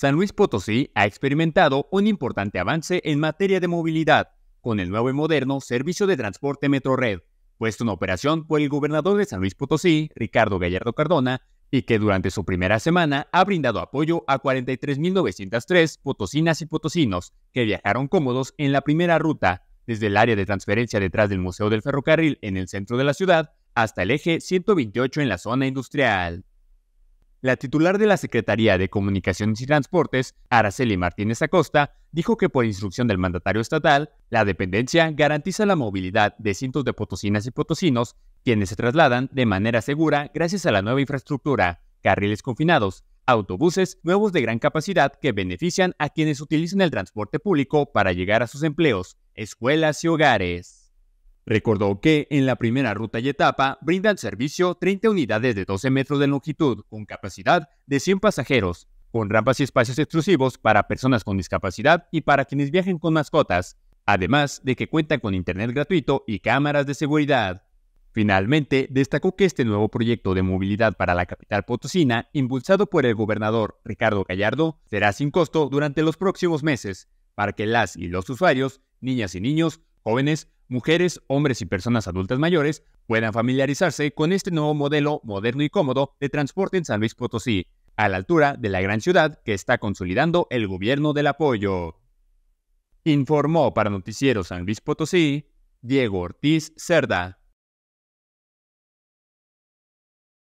San Luis Potosí ha experimentado un importante avance en materia de movilidad con el nuevo y moderno servicio de transporte Metrored, puesto en operación por el gobernador de San Luis Potosí, Ricardo Gallardo Cardona, y que durante su primera semana ha brindado apoyo a 43.903 potosinas y potosinos que viajaron cómodos en la primera ruta, desde el área de transferencia detrás del Museo del Ferrocarril en el centro de la ciudad hasta el eje 128 en la zona industrial. La titular de la Secretaría de Comunicaciones y Transportes, Araceli Martínez Acosta, dijo que por instrucción del mandatario estatal, la dependencia garantiza la movilidad de cientos de potosinas y potosinos, quienes se trasladan de manera segura gracias a la nueva infraestructura, carriles confinados, autobuses nuevos de gran capacidad que benefician a quienes utilizan el transporte público para llegar a sus empleos, escuelas y hogares. Recordó que en la primera ruta y etapa brindan servicio 30 unidades de 12 metros de longitud con capacidad de 100 pasajeros, con rampas y espacios exclusivos para personas con discapacidad y para quienes viajen con mascotas, además de que cuentan con internet gratuito y cámaras de seguridad. Finalmente, destacó que este nuevo proyecto de movilidad para la capital potosina, impulsado por el gobernador Ricardo Gallardo, será sin costo durante los próximos meses, para que las y los usuarios, niñas y niños, Jóvenes, mujeres, hombres y personas adultas mayores puedan familiarizarse con este nuevo modelo moderno y cómodo de transporte en San Luis Potosí, a la altura de la gran ciudad que está consolidando el gobierno del apoyo. Informó para Noticiero San Luis Potosí, Diego Ortiz Cerda.